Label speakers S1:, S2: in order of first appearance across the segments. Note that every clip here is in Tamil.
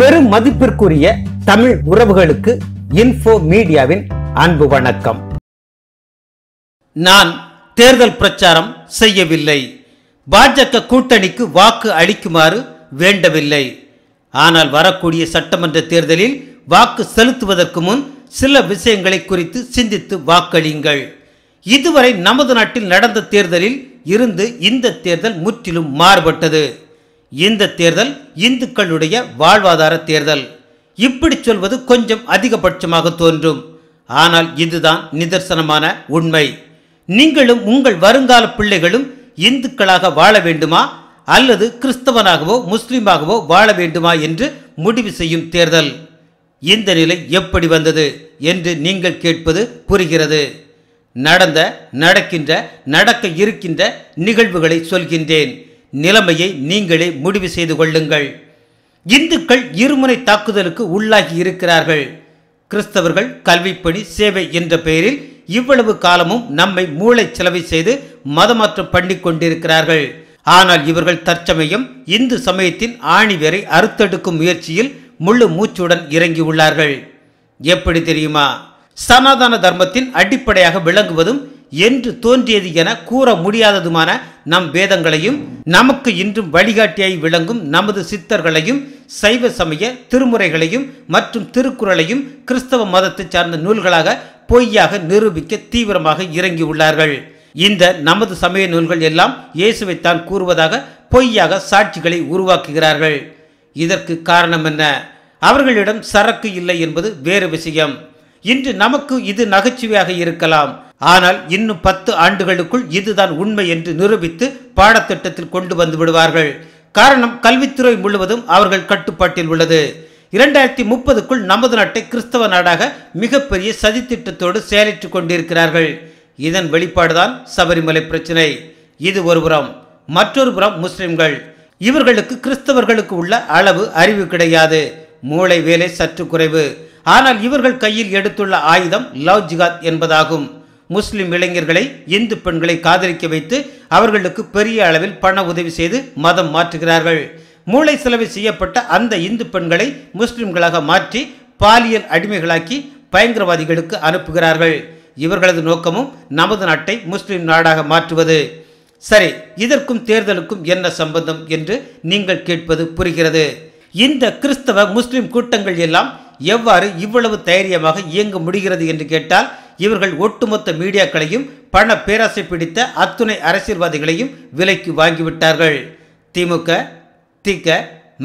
S1: பெரும் மதிப்பிற்குரிய தமிழ் உறவுகளுக்கு இன்போ மீடியாவின் அன்பு வணக்கம் நான் தேர்தல் பிரச்சாரம் செய்யவில்லை பாஜக கூட்டணிக்கு வாக்கு அளிக்குமாறு வேண்டவில்லை ஆனால் வரக்கூடிய சட்டமன்ற தேர்தலில் வாக்கு செலுத்துவதற்கு முன் சில விஷயங்களை குறித்து சிந்தித்து வாக்களியுங்கள் இதுவரை நமது நாட்டில் நடந்த தேர்தலில் இருந்து இந்த தேர்தல் முற்றிலும் மாறுபட்டது இந்த தேர்தல் இந்துக்களுடைய வாழ்வாதார தேர்தல் இப்படி சொல்வது கொஞ்சம் அதிகபட்சமாக தோன்றும் ஆனால் இதுதான் நிதர்சனமான உண்மை நீங்களும் உங்கள் வருங்கால பிள்ளைகளும் இந்துக்களாக வாழ வேண்டுமா அல்லது கிறிஸ்தவனாகவோ முஸ்லீமாகவோ வாழ வேண்டுமா என்று முடிவு செய்யும் தேர்தல் இந்த நிலை எப்படி வந்தது என்று நீங்கள் கேட்பது புரிகிறது நடந்த நடக்கின்ற நடக்க இருக்கின்ற நிகழ்வுகளை சொல்கின்றேன் நிலைமையை நீங்களே முடிவு செய்து கொள்ளுங்கள் இந்துக்கள் இருமுறை தாக்குதலுக்கு உள்ளாகி இருக்கிறார்கள் கிறிஸ்தவர்கள் கல்விப்பணி சேவை என்ற பெயரில் இவ்வளவு காலமும் நம்மை மூளை செலவை செய்து மதமாற்றம் பண்ணி கொண்டிருக்கிறார்கள் ஆனால் இவர்கள் தற்சமயம் இந்து சமயத்தின் ஆணிவரை அறுத்தெடுக்கும் முயற்சியில் முழு மூச்சுடன் இறங்கியுள்ளார்கள் எப்படி தெரியுமா சனாதன தர்மத்தின் அடிப்படையாக விளங்குவதும் என்று தோன்றியது என கூற முடியாததுமான நம் வேதங்களையும் நமக்கு இன்றும் வழிகாட்டியாய் விளங்கும் நமது சித்தர்களையும் சைவ சமய திருமுறைகளையும் மற்றும் திருக்குறளையும் கிறிஸ்தவ மதத்தை சார்ந்த நூல்களாக பொய்யாக நிரூபிக்க தீவிரமாக இறங்கியுள்ளார்கள் இந்த நமது சமய நூல்கள் எல்லாம் இயேசுவைத்தான் கூறுவதாக பொய்யாக சாட்சிகளை உருவாக்குகிறார்கள் இதற்கு காரணம் என்ன அவர்களிடம் சரக்கு இல்லை என்பது வேறு விஷயம் இன்று நமக்கு இது நகைச்சுவையாக இருக்கலாம் ஆனால் இன்னும் பத்து ஆண்டுகளுக்குள் இதுதான் உண்மை என்று நிரூபித்து பாடத்திட்டத்தில் கொண்டு வந்து விடுவார்கள் காரணம் கல்வித்துறை முழுவதும் அவர்கள் கட்டுப்பாட்டில் உள்ளது இரண்டாயிரத்தி முப்பதுக்குள் நமது நாட்டை கிறிஸ்தவ நாடாக மிகப்பெரிய சதித்திட்டத்தோடு செயலிட்டுக் கொண்டிருக்கிறார்கள் இதன் வெளிப்பாடுதான் சபரிமலை பிரச்சினை இது ஒருபுறம் மற்றொரு புறம் முஸ்லிம்கள் இவர்களுக்கு கிறிஸ்தவர்களுக்கு உள்ள அளவு அறிவு கிடையாது மூளை வேலை சற்று குறைவு ஆனால் இவர்கள் கையில் எடுத்துள்ள ஆயுதம் லவ் ஜிகாத் என்பதாகும் முஸ்லிம் இளைஞர்களை இந்து பெண்களை காதலிக்க வைத்து அவர்களுக்கு பெரிய அளவில் பண உதவி செய்து மதம் மாற்றுகிறார்கள் மூளை செலவு செய்யப்பட்ட அந்த இந்து பெண்களை முஸ்லிம்களாக மாற்றி பாலியல் அடிமைகளாக்கி பயங்கரவாதிகளுக்கு அனுப்புகிறார்கள் இவர்களது நோக்கமும் நமது நாட்டை முஸ்லிம் நாடாக மாற்றுவது சரி இதற்கும் தேர்தலுக்கும் என்ன சம்பந்தம் என்று நீங்கள் கேட்பது புரிகிறது இந்த கிறிஸ்தவ முஸ்லிம் கூட்டங்கள் எல்லாம் எவ்வாறு இவ்வளவு தைரியமாக இயங்க முடிகிறது என்று கேட்டால் இவர்கள் ஒட்டுமொத்த மீடியாக்களையும் பண பேராசை பிடித்த அத்துணை அரசியல்வாதிகளையும் விலைக்கு வாங்கிவிட்டார்கள் திமுக திக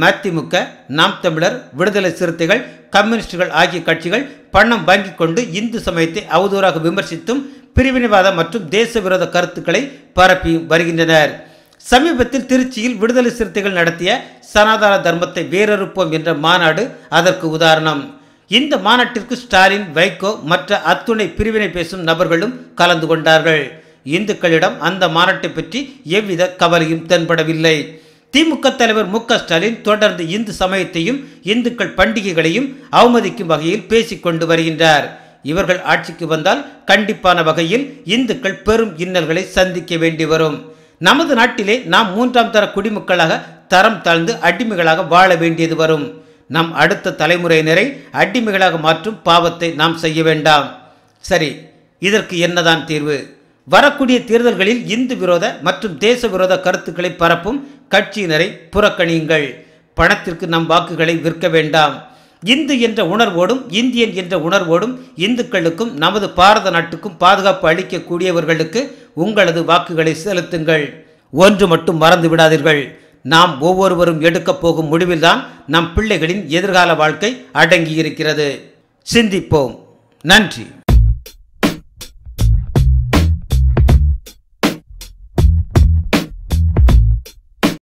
S1: மதிமுக நாம் தமிழர் விடுதலை சிறுத்தைகள் கம்யூனிஸ்டுகள் ஆகிய கட்சிகள் பணம் வாங்கி கொண்டு இந்து சமயத்தை அவதூறாக விமர்சித்தும் பிரிவினைவாத மற்றும் தேச விரோத கருத்துக்களை பரப்பி வருகின்றனர் சமீபத்தில் திருச்சியில் விடுதலை சிறுத்தைகள் நடத்திய சனாதன தர்மத்தை வேறறுப்போம் என்ற மாநாடு அதற்கு உதாரணம் இந்த மாநாட்டிற்கு ஸ்டாலின் வைகோ மற்ற அத்துணை பிரிவினை பேசும் நபர்களும் கலந்து கொண்டார்கள் இந்துக்களிடம் அந்த மாநாட்டை பற்றி எவ்வித கவலையும் தென்படவில்லை திமுக தலைவர் மு ஸ்டாலின் தொடர்ந்து இந்து சமயத்தையும் இந்துக்கள் பண்டிகைகளையும் அவமதிக்கும் வகையில் பேசிக்கொண்டு வருகின்றார் இவர்கள் ஆட்சிக்கு வந்தால் கண்டிப்பான வகையில் இந்துக்கள் பெரும் இன்னல்களை சந்திக்க வேண்டி வரும் நமது நாட்டிலே நாம் மூன்றாம் தர குடிமக்களாக தரம் தாழ்ந்து அடிமைகளாக வாழ வேண்டியது வரும் நம் அடுத்த தலைமுறையினரை அடிமைகளாக மாற்றும் பாவத்தை நாம் செய்ய வேண்டாம் சரி இதற்கு என்னதான் தீர்வு வரக்கூடிய தேர்தல்களில் இந்து விரோத மற்றும் தேச விரோத கருத்துக்களை பரப்பும் கட்சியினரை புறக்கணியுங்கள் பணத்திற்கு நம் வாக்குகளை விற்க வேண்டாம் இந்து என்ற உணர்வோடும் இந்தியன் என்ற உணர்வோடும் இந்துக்களுக்கும் நமது பாரத நாட்டுக்கும் பாதுகாப்பு அளிக்கக்கூடியவர்களுக்கு உங்களது வாக்குகளை செலுத்துங்கள் ஒன்று மட்டும் மறந்து விடாதீர்கள் நாம் ஒவ்வொருவரும் எடுக்கப் போகும் முடிவில்தான் நம் பிள்ளைகளின் எதிர்கால வாழ்க்கை அடங்கியிருக்கிறது சிந்திப்போம் நன்றி